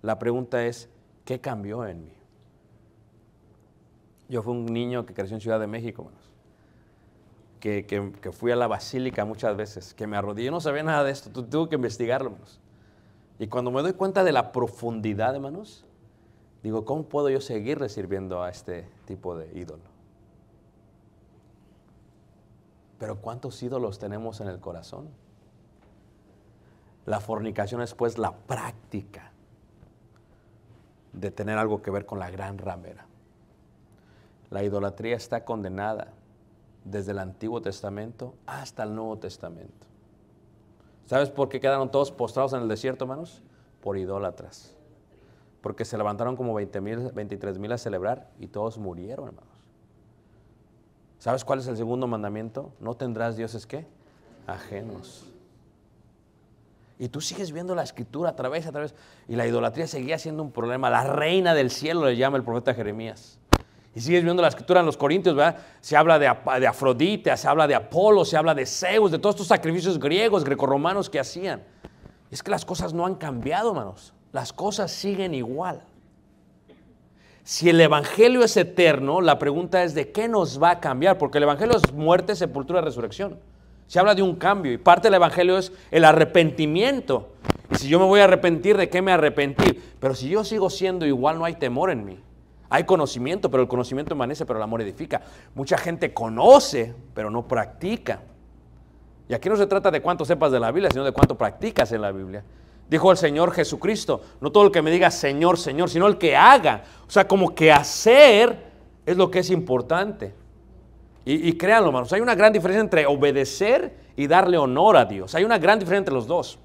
la pregunta es, ¿qué cambió en mí? Yo fui un niño que creció en Ciudad de México, que, fui a la basílica muchas veces, que me arrodillé, no sabía nada de esto, tuve que investigarlo, Y cuando me doy cuenta de la profundidad, hermanos, digo, ¿cómo puedo yo seguir sirviendo a este tipo de ídolo? Pero ¿cuántos ídolos tenemos en el corazón? La fornicación es pues la práctica de tener algo que ver con la gran ramera. La idolatría está condenada desde el Antiguo Testamento hasta el Nuevo Testamento. ¿Sabes por qué quedaron todos postrados en el desierto, hermanos? Por idólatras. Porque se levantaron como 20 mil, 23 mil a celebrar y todos murieron, hermanos. ¿Sabes cuál es el segundo mandamiento? No tendrás dioses qué? Ajenos. Y tú sigues viendo la escritura a través, a través. Y la idolatría seguía siendo un problema. La reina del cielo le llama el profeta Jeremías. Y sigues viendo la escritura en los Corintios, ¿verdad? Se habla de, Afrodita, se habla de Apolo, se habla de Zeus, de todos estos sacrificios griegos, grecorromanos que hacían. Es que las cosas no han cambiado, hermanos. Las cosas siguen igual. Si el Evangelio es eterno, la pregunta es de qué nos va a cambiar, porque el Evangelio es muerte, sepultura, resurrección. Se habla de un cambio y parte del Evangelio es el arrepentimiento. Y si yo me voy a arrepentir, ¿de qué me arrepentir? Pero si yo sigo siendo igual, no hay temor en mí. Hay conocimiento, pero el conocimiento emanece, pero el amor edifica. Mucha gente conoce, pero no practica. Y aquí no se trata de cuánto sepas de la Biblia, sino de cuánto practicas en la Biblia. Dijo el Señor Jesucristo, no todo el que me diga Señor, Señor, sino el que haga. O sea, como que hacer es lo que es importante. Y, y créanlo, hermanos, hay una gran diferencia entre obedecer y darle honor a Dios. Hay una gran diferencia entre los dos.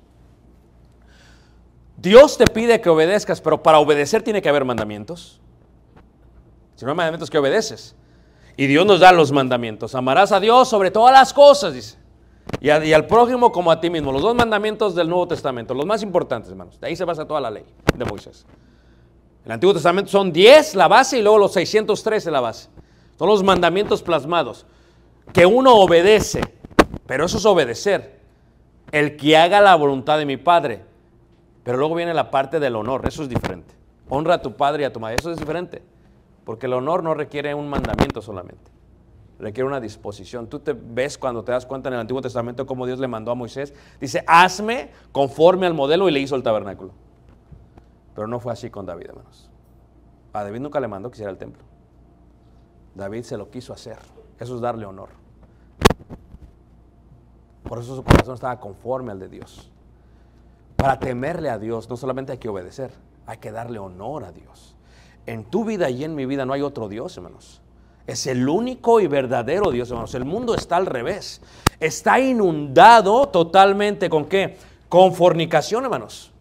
Dios te pide que obedezcas, pero para obedecer tiene que haber mandamientos. Si no hay mandamientos que obedeces. Y Dios nos da los mandamientos. Amarás a Dios sobre todas las cosas, dice. Y, al prójimo como a ti mismo. Los dos mandamientos del Nuevo Testamento, los más importantes, hermanos. De ahí se basa toda la ley de Moisés. El Antiguo Testamento son 10 la base y luego los 613 la base. Son los mandamientos plasmados que uno obedece, pero eso es obedecer. El que haga la voluntad de mi Padre. Pero luego viene la parte del honor, eso es diferente. Honra a tu Padre y a tu Madre, eso es diferente. Porque el honor no requiere un mandamiento solamente, requiere una disposición. Tú te ves cuando te das cuenta en el Antiguo Testamento cómo Dios le mandó a Moisés, dice, hazme conforme al modelo y le hizo el tabernáculo. Pero no fue así con David, hermanos. A David nunca le mandó que hiciera el templo. David se lo quiso hacer. Eso es darle honor. Por eso su corazón estaba conforme al de Dios. Para temerle a Dios no solamente hay que obedecer, hay que darle honor a Dios. En tu vida y en mi vida no hay otro Dios, hermanos. Es el único y verdadero Dios, hermanos. El mundo está al revés. Está inundado totalmente con qué? Con fornicación, hermanos.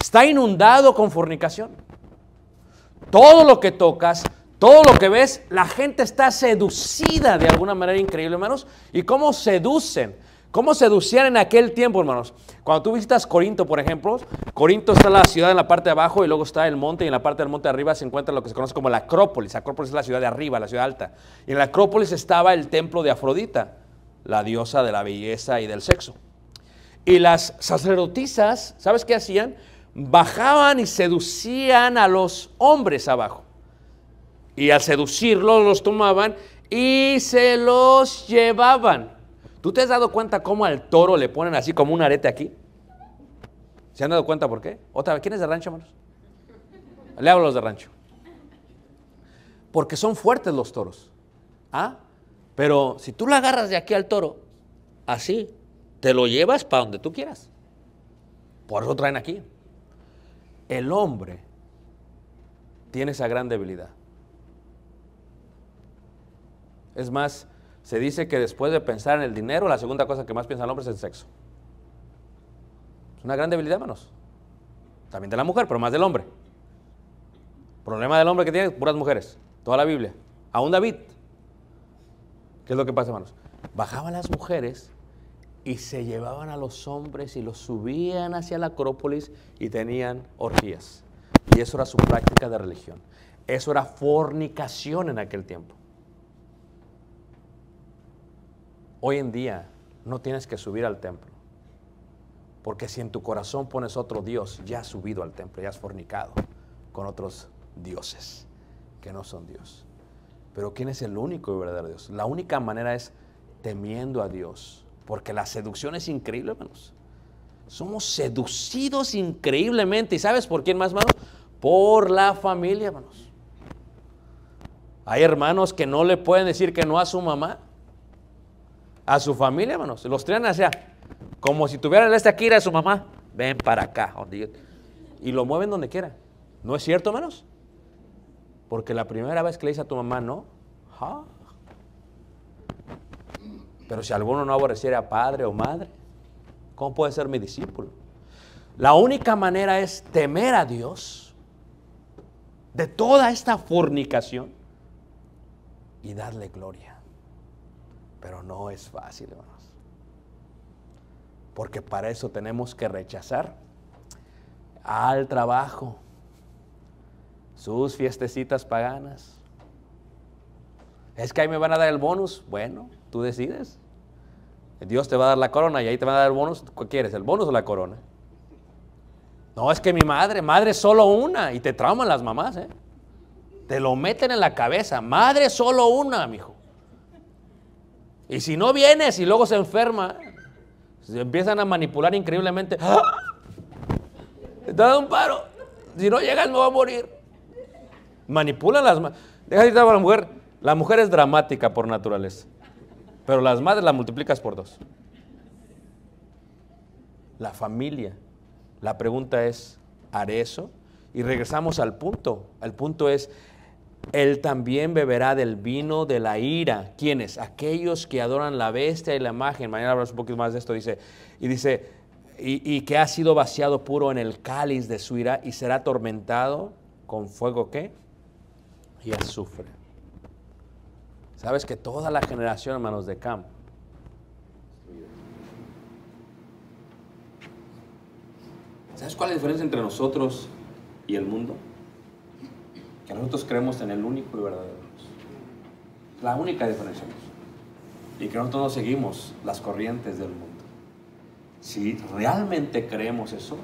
Está inundado con fornicación. Todo lo que tocas, todo lo que ves, la gente está seducida de alguna manera increíble, hermanos. ¿Y cómo seducen? ¿Cómo seducían en aquel tiempo, hermanos? Cuando tú visitas Corinto, por ejemplo, Corinto está la ciudad en la parte de abajo y luego está el monte y en la parte del monte de arriba se encuentra lo que se conoce como la Acrópolis. Acrópolis es la ciudad de arriba, la ciudad alta. Y en la Acrópolis estaba el templo de Afrodita, la diosa de la belleza y del sexo. Y las sacerdotisas, ¿sabes qué hacían? Bajaban y seducían a los hombres abajo. Y al seducirlos los tomaban y se los llevaban. ¿Tú te has dado cuenta cómo al toro le ponen así como un arete aquí? ¿Se han dado cuenta por qué? Otra vez, ¿quién es de rancho, hermanos? Le hablo a los de rancho. Porque son fuertes los toros. ¿Ah? Pero si tú lo agarras de aquí al toro, así, te lo llevas para donde tú quieras. Por eso traen aquí. El hombre tiene esa gran debilidad. Es más, se dice que después de pensar en el dinero, la segunda cosa que más piensa el hombre es el sexo. Es una gran debilidad, hermanos. También de la mujer, pero más del hombre. Problema del hombre que tiene, puras mujeres. Toda la Biblia. Aún David. ¿Qué es lo que pasa, hermanos? Bajaban las mujeres y se llevaban a los hombres y los subían hacia la Acrópolis y tenían orgías. Y eso era su práctica de religión. Eso era fornicación en aquel tiempo. Hoy en día no tienes que subir al templo. Porque si en tu corazón pones otro Dios, ya has subido al templo, ya has fornicado con otros dioses que no son Dios. Pero ¿quién es el único y verdadero Dios? La única manera es temiendo a Dios. Porque la seducción es increíble, hermanos. Somos seducidos increíblemente. ¿Y sabes por quién más, hermanos? Por la familia, hermanos. Hay hermanos que no le pueden decir que no a su mamá a su familia, hermanos. Los traen hacia, como si tuvieran esta aquí, de su mamá. Ven para acá. y lo mueven donde quiera. ¿No es cierto, hermanos? Porque la primera vez que le dice a tu mamá no, pero si alguno no aborreciera a padre o madre, ¿cómo puede ser mi discípulo? La única manera es temer a Dios de toda esta fornicación y darle gloria. Pero no es fácil, hermanos. Porque para eso tenemos que rechazar al trabajo, sus fiestecitas paganas. Es que ahí me van a dar el bonus. Bueno, tú decides. Dios te va a dar la corona y ahí te va a dar el bonus. ¿Qué quieres? ¿El bonus o la corona? No, es que mi madre, madre solo una. Y te trauman las mamás, ¿eh? Te lo meten en la cabeza. Madre solo una, mijo. Y si no vienes y luego se enferma, se empiezan a manipular increíblemente. ¡Ah! Te un paro. Si no llegas, me va a morir. Manipulan las madres. Deja de a la mujer. La mujer es dramática por naturaleza. Pero las madres las multiplicas por dos. La familia. La pregunta es, ¿haré eso? Y regresamos al punto. El punto es, él también beberá del vino de la ira. ¿Quiénes? Aquellos que adoran la bestia y la imagen. Mañana hablamos un poquito más de esto. Dice, y dice, y, que ha sido vaciado puro en el cáliz de su ira y será atormentado con fuego ¿qué? y azufre. Sabes que toda la generación, hermanos de Cam, ¿sabes cuál es la diferencia entre nosotros y el mundo? nosotros creemos en el único y verdadero Dios. La única diferencia. Y que nosotros no seguimos las corrientes del mundo. Si realmente creemos eso,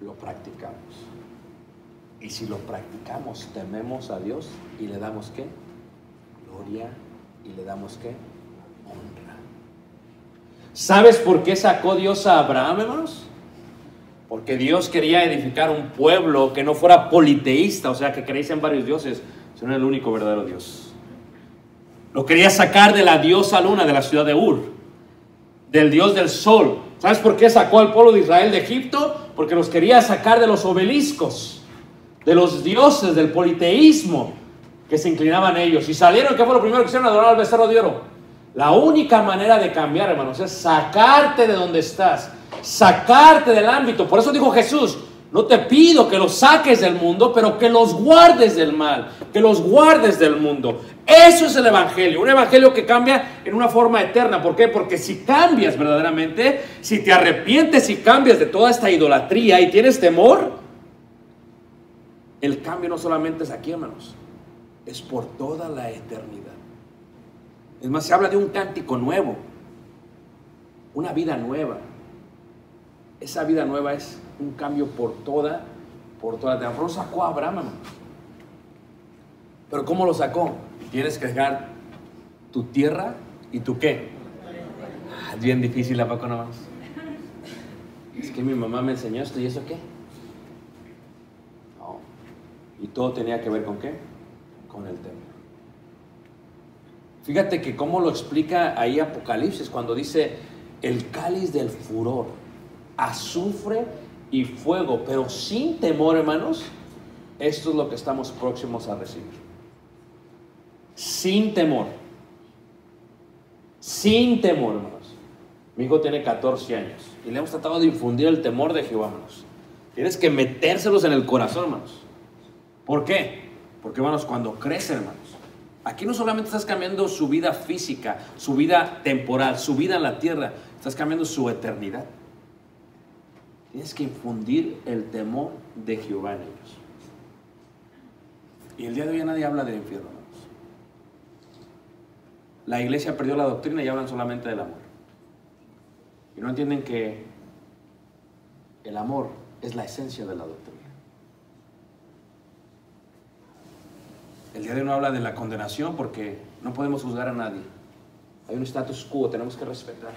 lo practicamos. Y si lo practicamos, tememos a Dios y le damos qué? Gloria y le damos qué? Honra. ¿Sabes por qué sacó Dios a Abraham, hermanos? porque Dios quería edificar un pueblo que no fuera politeísta, o sea, que creyese en varios dioses, sino en el único verdadero Dios. Lo quería sacar de la diosa luna de la ciudad de Ur, del dios del sol. ¿Sabes por qué sacó al pueblo de Israel de Egipto? Porque los quería sacar de los obeliscos, de los dioses, del politeísmo que se inclinaban ellos. Y salieron, ¿qué fue lo primero que hicieron? Adorar al becerro de oro. La única manera de cambiar, hermanos, es sacarte de donde estás sacarte del ámbito. Por eso dijo Jesús, no te pido que los saques del mundo, pero que los guardes del mal, que los guardes del mundo. Eso es el Evangelio, un Evangelio que cambia en una forma eterna. ¿Por qué? Porque si cambias verdaderamente, si te arrepientes y cambias de toda esta idolatría y tienes temor, el cambio no solamente es aquí, hermanos, es por toda la eternidad. Es más, se habla de un cántico nuevo, una vida nueva esa vida nueva es un cambio por toda, por toda. tierra. rosa, sacó a Abraham, Pero ¿cómo lo sacó? Tienes que dejar tu tierra y tu qué. es ah, bien difícil, ¿a poco nomás? Es que mi mamá me enseñó esto y eso qué. Y todo tenía que ver con qué? Con el templo. Fíjate que cómo lo explica ahí Apocalipsis cuando dice el cáliz del furor azufre y fuego, pero sin temor, hermanos, esto es lo que estamos próximos a recibir. Sin temor. Sin temor, hermanos. Mi hijo tiene 14 años y le hemos tratado de infundir el temor de Jehová, hermanos. Tienes que metérselos en el corazón, hermanos. ¿Por qué? Porque, hermanos, cuando crece, hermanos, aquí no solamente estás cambiando su vida física, su vida temporal, su vida en la tierra, estás cambiando su eternidad. Tienes que infundir el temor de Jehová en ellos. Y el día de hoy nadie habla del infierno. La iglesia perdió la doctrina y hablan solamente del amor. Y no entienden que el amor es la esencia de la doctrina. El día de hoy no habla de la condenación porque no podemos juzgar a nadie. Hay un status quo, tenemos que respetar.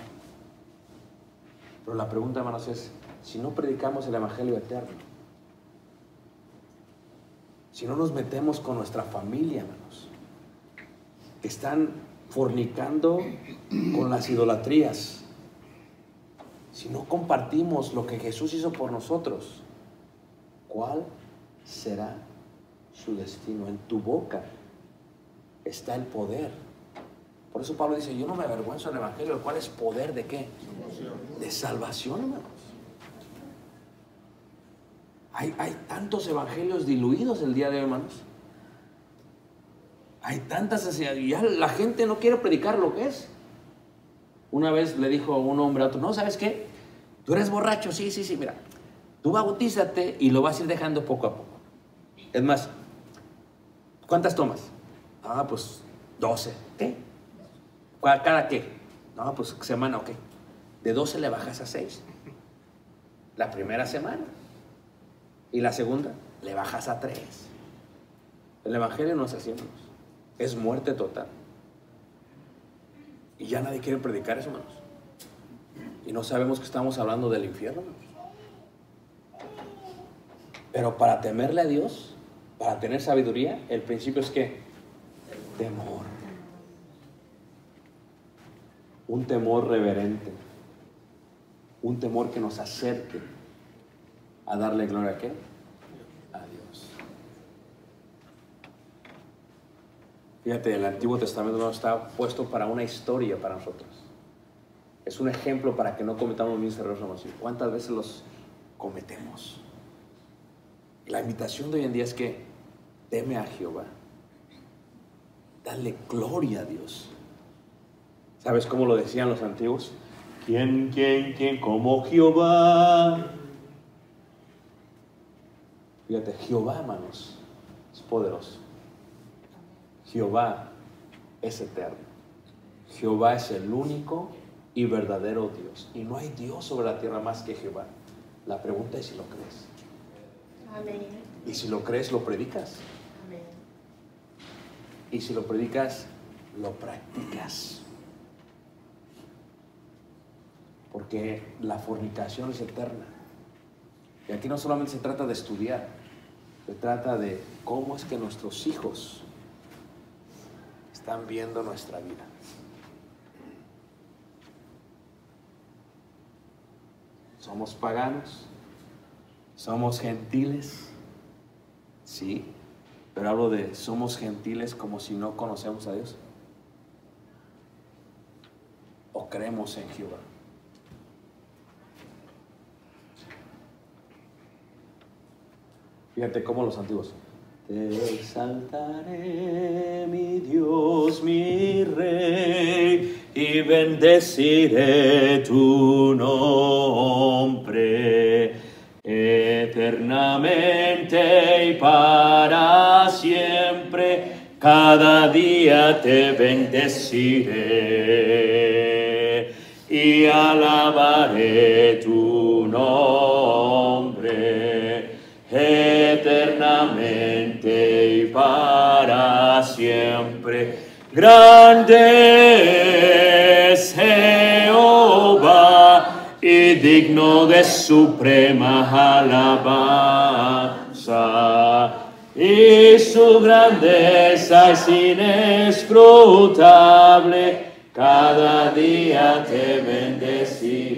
Pero la pregunta, hermanos, es, si no predicamos el Evangelio eterno, si no nos metemos con nuestra familia, hermanos, están fornicando con las idolatrías, si no compartimos lo que Jesús hizo por nosotros, ¿cuál será su destino? En tu boca está el poder. Por eso Pablo dice, yo no me avergüenzo del Evangelio, ¿cuál es poder de qué? De salvación, hermano. Hay, tantos evangelios diluidos el día de hoy, hermanos. Hay tantas y Ya la gente no quiere predicar lo que es. Una vez le dijo a un hombre a otro, no, ¿sabes qué? Tú eres borracho, sí, sí, sí, mira. Tú bautízate y lo vas a ir dejando poco a poco. Es más, ¿cuántas tomas? Ah, pues 12. ¿Qué? ¿Cada qué? No, pues semana, ok. De 12 le bajas a seis La primera semana. Y la segunda, le bajas a tres. El Evangelio no es así, hermanos. Es muerte total. Y ya nadie quiere predicar eso, hermanos. Y no sabemos que estamos hablando del infierno, Pero para temerle a Dios, para tener sabiduría, el principio es que temor. Un temor reverente. Un temor que nos acerque ¿A darle gloria a qué? A Dios. Fíjate, el Antiguo Testamento no está puesto para una historia para nosotros. Es un ejemplo para que no cometamos mis errores. ¿Cuántas veces los cometemos? la invitación de hoy en día es que teme a Jehová. Dale gloria a Dios. ¿Sabes cómo lo decían los antiguos? ¿Quién, quién, quién como Jehová? Fíjate, Jehová, hermanos, es poderoso. Jehová es eterno. Jehová es el único y verdadero Dios. Y no hay Dios sobre la tierra más que Jehová. La pregunta es si lo crees. Amén. Y si lo crees, lo predicas. Amén. Y si lo predicas, lo practicas. Porque la fornicación es eterna. Y aquí no solamente se trata de estudiar, se trata de cómo es que nuestros hijos están viendo nuestra vida. Somos paganos, somos gentiles, sí, pero hablo de somos gentiles como si no conocemos a Dios. O creemos en Jehová. Fíjate cómo los antiguos. Te exaltaré, mi Dios, mi Rey, y bendeciré tu nombre eternamente y para siempre. Cada día te bendeciré y alabaré tu nombre y para siempre. Grande es Jehová y digno de suprema alabanza. Y su grandeza es inescrutable, cada día te bendeciré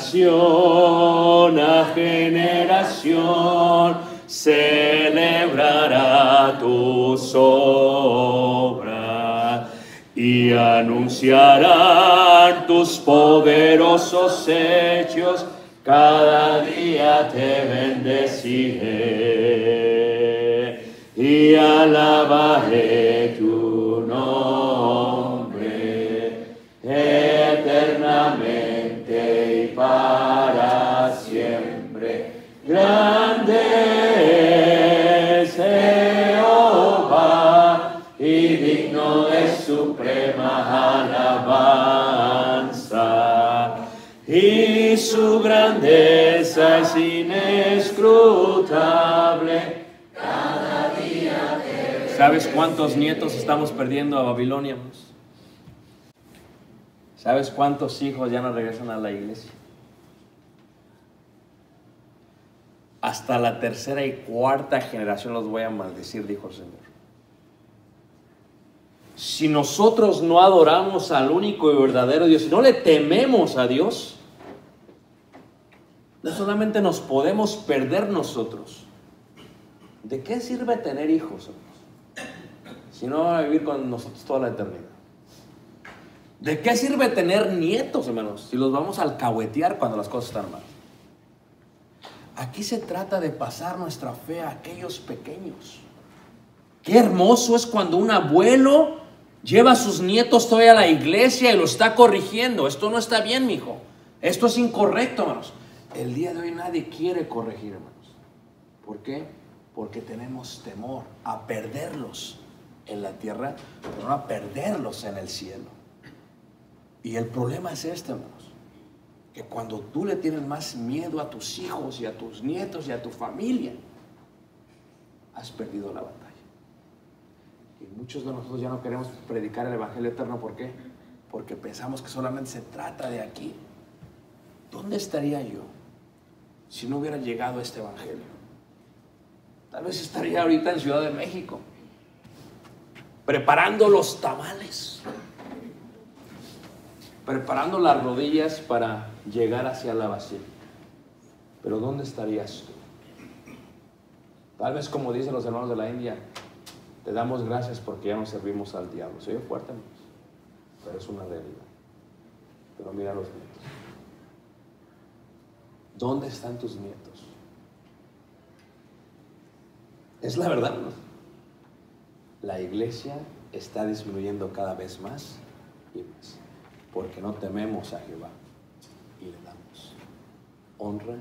generación a generación celebrará tu obra y anunciará tus poderosos hechos. Cada día te bendeciré y alabaré tu su grandeza es inescrutable. Cada día ¿Sabes cuántos nietos estamos perdiendo a Babilonia? ¿Sabes cuántos hijos ya no regresan a la iglesia? Hasta la tercera y cuarta generación los voy a maldecir, dijo el Señor. Si nosotros no adoramos al único y verdadero Dios, si no le tememos a Dios, no solamente nos podemos perder nosotros. ¿De qué sirve tener hijos? Si no van a vivir con nosotros toda la eternidad. ¿De qué sirve tener nietos, hermanos? Si los vamos a alcahuetear cuando las cosas están mal. Aquí se trata de pasar nuestra fe a aquellos pequeños. Qué hermoso es cuando un abuelo lleva a sus nietos todavía a la iglesia y lo está corrigiendo. Esto no está bien, mijo. Esto es incorrecto, hermanos. El día de hoy nadie quiere corregir, hermanos. ¿Por qué? Porque tenemos temor a perderlos en la tierra, pero no a perderlos en el cielo. Y el problema es este, hermanos, que cuando tú le tienes más miedo a tus hijos y a tus nietos y a tu familia, has perdido la batalla. Y muchos de nosotros ya no queremos predicar el Evangelio eterno, ¿por qué? Porque pensamos que solamente se trata de aquí. ¿Dónde estaría yo si no hubiera llegado a este Evangelio. Tal vez estaría ahorita en Ciudad de México, preparando los tamales, preparando las rodillas para llegar hacia la basílica, Pero ¿dónde estarías tú? Tal vez como dicen los hermanos de la India, te damos gracias porque ya nos servimos al diablo. Soy fuerte, pero es una realidad. Pero mira los dientes. ¿Dónde están tus nietos? Es la verdad. La iglesia está disminuyendo cada vez más y más, porque no tememos a Jehová y le damos honra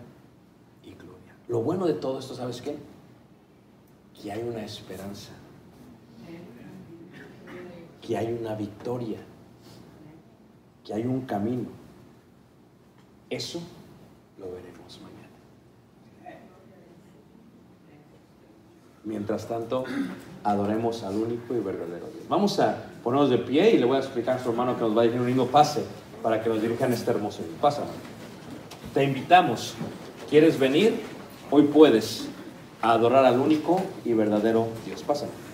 y gloria. Lo bueno de todo esto, ¿sabes qué? Que hay una esperanza, que hay una victoria, que hay un camino. Eso lo veremos mañana. Mientras tanto, adoremos al único y verdadero Dios. Vamos a ponernos de pie y le voy a explicar a su hermano que nos va a decir un lindo pase para que nos dirijan este hermoso día. Pasa. Te invitamos. ¿Quieres venir? Hoy puedes adorar al único y verdadero Dios. Pásame.